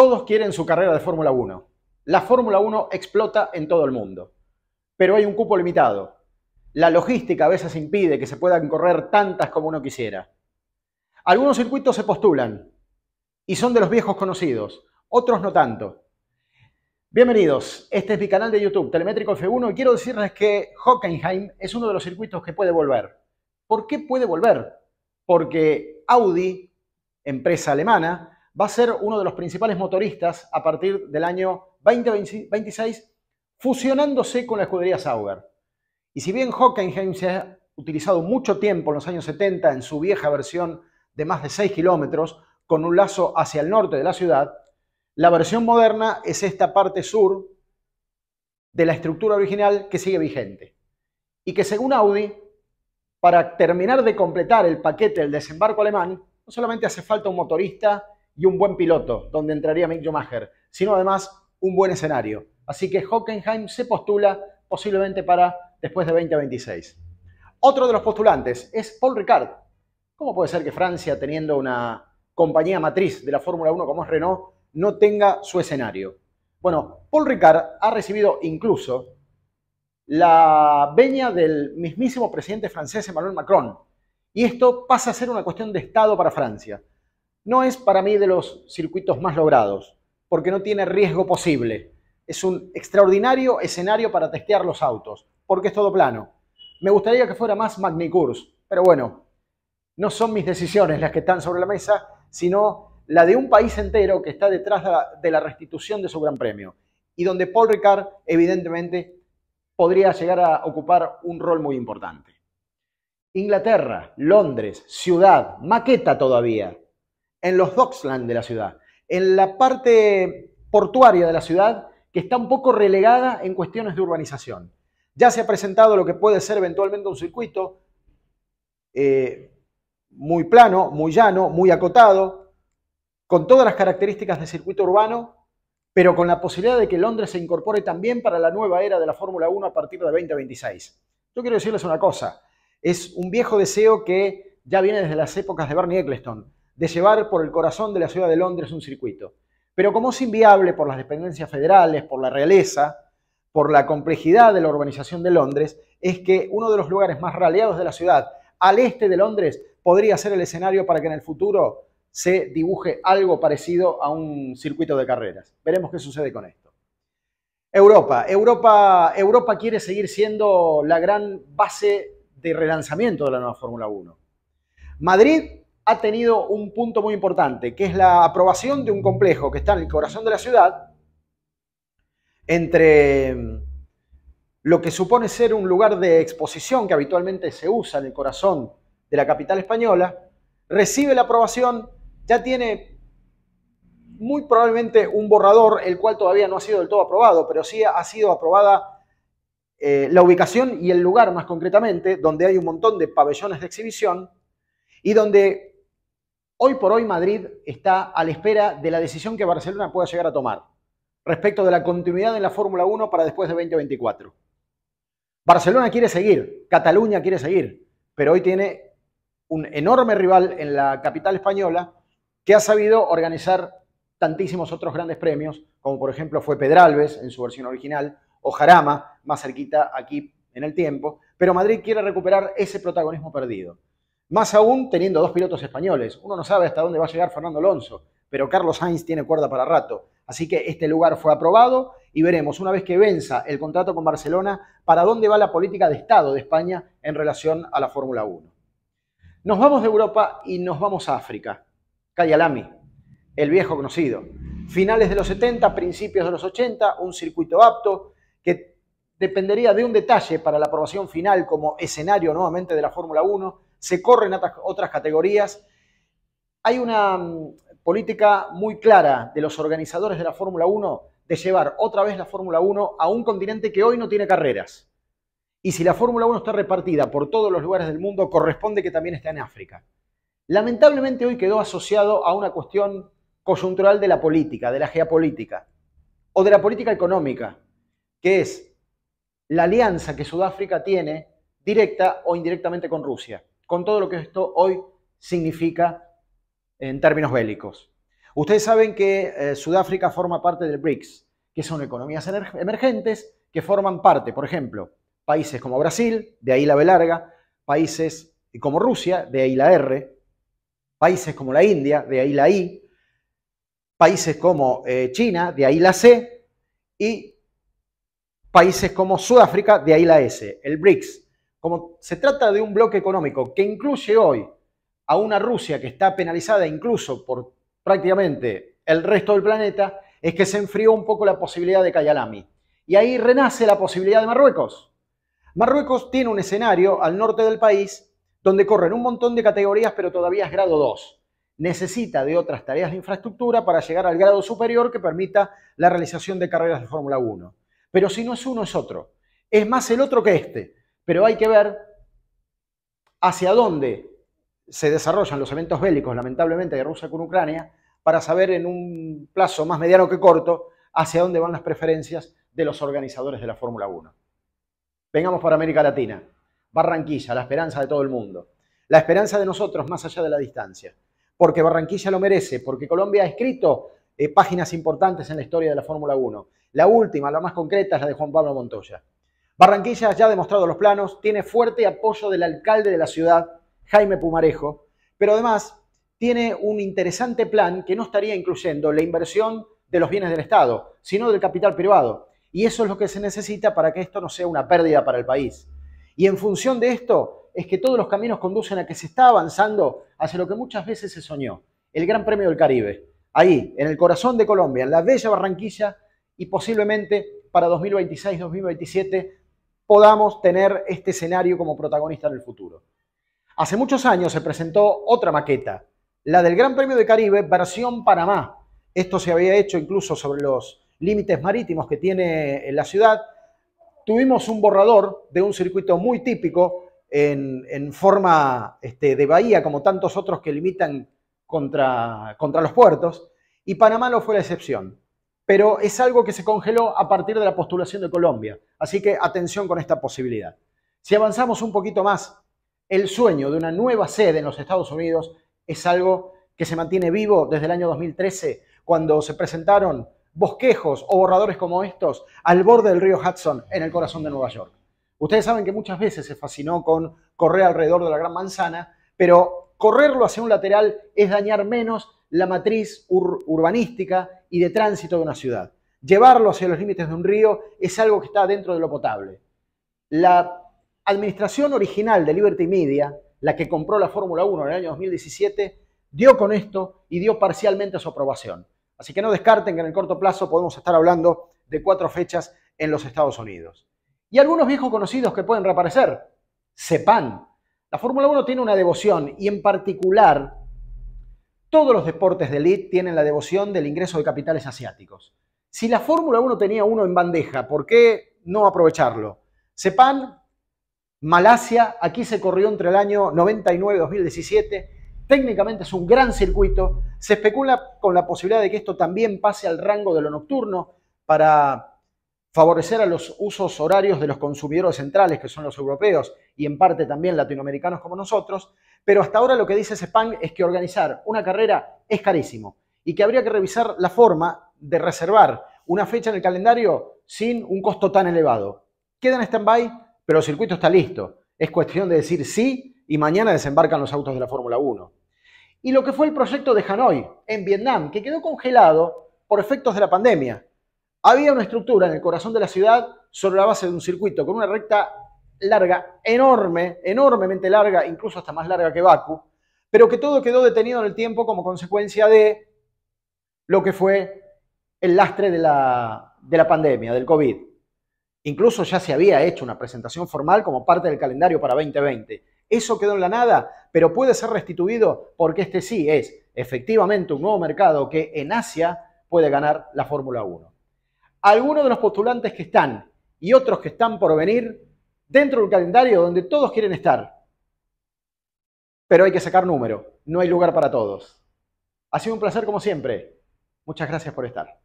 Todos quieren su carrera de Fórmula 1. La Fórmula 1 explota en todo el mundo, pero hay un cupo limitado. La logística a veces impide que se puedan correr tantas como uno quisiera. Algunos circuitos se postulan y son de los viejos conocidos, otros no tanto. Bienvenidos, este es mi canal de YouTube, Telemétrico F1, y quiero decirles que Hockenheim es uno de los circuitos que puede volver. ¿Por qué puede volver? Porque Audi, empresa alemana, va a ser uno de los principales motoristas a partir del año 2026, fusionándose con la escudería Sauber. Y si bien Hockenheim se ha utilizado mucho tiempo en los años 70 en su vieja versión de más de 6 kilómetros, con un lazo hacia el norte de la ciudad, la versión moderna es esta parte sur de la estructura original que sigue vigente. Y que según Audi, para terminar de completar el paquete del desembarco alemán, no solamente hace falta un motorista y un buen piloto, donde entraría Mick Schumacher, sino además un buen escenario. Así que Hockenheim se postula posiblemente para después de 2026. Otro de los postulantes es Paul Ricard. ¿Cómo puede ser que Francia, teniendo una compañía matriz de la Fórmula 1 como es Renault, no tenga su escenario? Bueno, Paul Ricard ha recibido incluso la veña del mismísimo presidente francés Emmanuel Macron. Y esto pasa a ser una cuestión de Estado para Francia. No es para mí de los circuitos más logrados, porque no tiene riesgo posible. Es un extraordinario escenario para testear los autos, porque es todo plano. Me gustaría que fuera más Magnicurs, pero bueno, no son mis decisiones las que están sobre la mesa, sino la de un país entero que está detrás de la restitución de su Gran Premio y donde Paul Ricard evidentemente podría llegar a ocupar un rol muy importante. Inglaterra, Londres, ciudad, maqueta todavía, en los Dockslands de la ciudad, en la parte portuaria de la ciudad que está un poco relegada en cuestiones de urbanización. Ya se ha presentado lo que puede ser eventualmente un circuito eh, muy plano, muy llano, muy acotado, con todas las características de circuito urbano, pero con la posibilidad de que Londres se incorpore también para la nueva era de la Fórmula 1 a partir de 2026. Yo quiero decirles una cosa, es un viejo deseo que ya viene desde las épocas de Bernie Eccleston de llevar por el corazón de la ciudad de Londres un circuito. Pero como es inviable por las dependencias federales, por la realeza, por la complejidad de la urbanización de Londres, es que uno de los lugares más raleados de la ciudad, al este de Londres, podría ser el escenario para que en el futuro se dibuje algo parecido a un circuito de carreras. Veremos qué sucede con esto. Europa. Europa, Europa quiere seguir siendo la gran base de relanzamiento de la nueva Fórmula 1. Madrid ha tenido un punto muy importante, que es la aprobación de un complejo que está en el corazón de la ciudad, entre mm, lo que supone ser un lugar de exposición que habitualmente se usa en el corazón de la capital española, recibe la aprobación, ya tiene muy probablemente un borrador, el cual todavía no ha sido del todo aprobado, pero sí ha sido aprobada eh, la ubicación y el lugar más concretamente, donde hay un montón de pabellones de exhibición y donde Hoy por hoy Madrid está a la espera de la decisión que Barcelona pueda llegar a tomar respecto de la continuidad en la Fórmula 1 para después de 2024. Barcelona quiere seguir, Cataluña quiere seguir, pero hoy tiene un enorme rival en la capital española que ha sabido organizar tantísimos otros grandes premios, como por ejemplo fue Pedralbes en su versión original, o Jarama, más cerquita aquí en el tiempo, pero Madrid quiere recuperar ese protagonismo perdido. Más aún teniendo dos pilotos españoles. Uno no sabe hasta dónde va a llegar Fernando Alonso, pero Carlos Sainz tiene cuerda para rato. Así que este lugar fue aprobado y veremos, una vez que venza el contrato con Barcelona, para dónde va la política de Estado de España en relación a la Fórmula 1. Nos vamos de Europa y nos vamos a África. Cayalami, el viejo conocido. Finales de los 70, principios de los 80, un circuito apto que dependería de un detalle para la aprobación final como escenario nuevamente de la Fórmula 1 se corren otras categorías. Hay una mm, política muy clara de los organizadores de la Fórmula 1 de llevar otra vez la Fórmula 1 a un continente que hoy no tiene carreras. Y si la Fórmula 1 está repartida por todos los lugares del mundo, corresponde que también esté en África. Lamentablemente hoy quedó asociado a una cuestión coyuntural de la política, de la geopolítica, o de la política económica, que es la alianza que Sudáfrica tiene directa o indirectamente con Rusia con todo lo que esto hoy significa en términos bélicos. Ustedes saben que eh, Sudáfrica forma parte del BRICS, que son economías emergentes que forman parte, por ejemplo, países como Brasil, de ahí la B larga, países como Rusia, de ahí la R, países como la India, de ahí la I, países como eh, China, de ahí la C, y países como Sudáfrica, de ahí la S. El BRICS como se trata de un bloque económico que incluye hoy a una Rusia que está penalizada incluso por prácticamente el resto del planeta, es que se enfrió un poco la posibilidad de Kayalami. Y ahí renace la posibilidad de Marruecos. Marruecos tiene un escenario al norte del país donde corren un montón de categorías, pero todavía es grado 2. Necesita de otras tareas de infraestructura para llegar al grado superior que permita la realización de carreras de Fórmula 1. Pero si no es uno, es otro. Es más el otro que este. Pero hay que ver hacia dónde se desarrollan los eventos bélicos, lamentablemente, de Rusia con Ucrania, para saber en un plazo más mediano que corto hacia dónde van las preferencias de los organizadores de la Fórmula 1. Vengamos para América Latina. Barranquilla, la esperanza de todo el mundo. La esperanza de nosotros más allá de la distancia. Porque Barranquilla lo merece, porque Colombia ha escrito eh, páginas importantes en la historia de la Fórmula 1. La última, la más concreta, es la de Juan Pablo Montoya. Barranquilla ya ha demostrado los planos, tiene fuerte apoyo del alcalde de la ciudad, Jaime Pumarejo, pero además tiene un interesante plan que no estaría incluyendo la inversión de los bienes del Estado, sino del capital privado. Y eso es lo que se necesita para que esto no sea una pérdida para el país. Y en función de esto es que todos los caminos conducen a que se está avanzando hacia lo que muchas veces se soñó, el Gran Premio del Caribe, ahí, en el corazón de Colombia, en la bella Barranquilla, y posiblemente para 2026-2027 podamos tener este escenario como protagonista en el futuro. Hace muchos años se presentó otra maqueta, la del Gran Premio de Caribe, versión Panamá. Esto se había hecho incluso sobre los límites marítimos que tiene la ciudad. Tuvimos un borrador de un circuito muy típico en, forma este, de bahía, como tantos otros que limitan contra, contra los puertos, y Panamá no fue la excepción pero es algo que se congeló a partir de la postulación de Colombia. Así que atención con esta posibilidad. Si avanzamos un poquito más, el sueño de una nueva sede en los Estados Unidos es algo que se mantiene vivo desde el año 2013, cuando se presentaron bosquejos o borradores como estos al borde del río Hudson, en el corazón de Nueva York. Ustedes saben que muchas veces se fascinó con correr alrededor de la Gran Manzana, pero correrlo hacia un lateral es dañar menos la matriz urbanística y de tránsito de una ciudad. Llevarlo hacia los límites de un río es algo que está dentro de lo potable. La administración original de Liberty Media, la que compró la Fórmula 1 en el año 2017, dio con esto y dio parcialmente su aprobación. Así que no descarten que en el corto plazo podemos estar hablando de cuatro fechas en los Estados Unidos. Y algunos viejos conocidos que pueden reaparecer. Sepan. La Fórmula 1 tiene una devoción y en particular todos los deportes de elite tienen la devoción del ingreso de capitales asiáticos. Si la Fórmula 1 tenía uno en bandeja, ¿por qué no aprovecharlo? Sepan, Malasia, aquí se corrió entre el año 99 y 2017. Técnicamente es un gran circuito. Se especula con la posibilidad de que esto también pase al rango de lo nocturno para favorecer a los usos horarios de los consumidores centrales, que son los europeos y en parte también latinoamericanos como nosotros, pero hasta ahora lo que dice Spang es que organizar una carrera es carísimo y que habría que revisar la forma de reservar una fecha en el calendario sin un costo tan elevado. Queda en stand-by, pero el circuito está listo. Es cuestión de decir sí y mañana desembarcan los autos de la Fórmula 1. Y lo que fue el proyecto de Hanoi, en Vietnam, que quedó congelado por efectos de la pandemia. Había una estructura en el corazón de la ciudad sobre la base de un circuito con una recta larga, enorme, enormemente larga, incluso hasta más larga que Baku, pero que todo quedó detenido en el tiempo como consecuencia de lo que fue el lastre de la, pandemia, del COVID. Incluso ya se había hecho una presentación formal como parte del calendario para 2020. Eso quedó en la nada, pero puede ser restituido porque este sí es efectivamente un nuevo mercado que en Asia puede ganar la Fórmula 1 algunos de los postulantes que están y otros que están por venir dentro del calendario donde todos quieren estar. Pero hay que sacar número, no hay lugar para todos. Ha sido un placer como siempre. Muchas gracias por estar.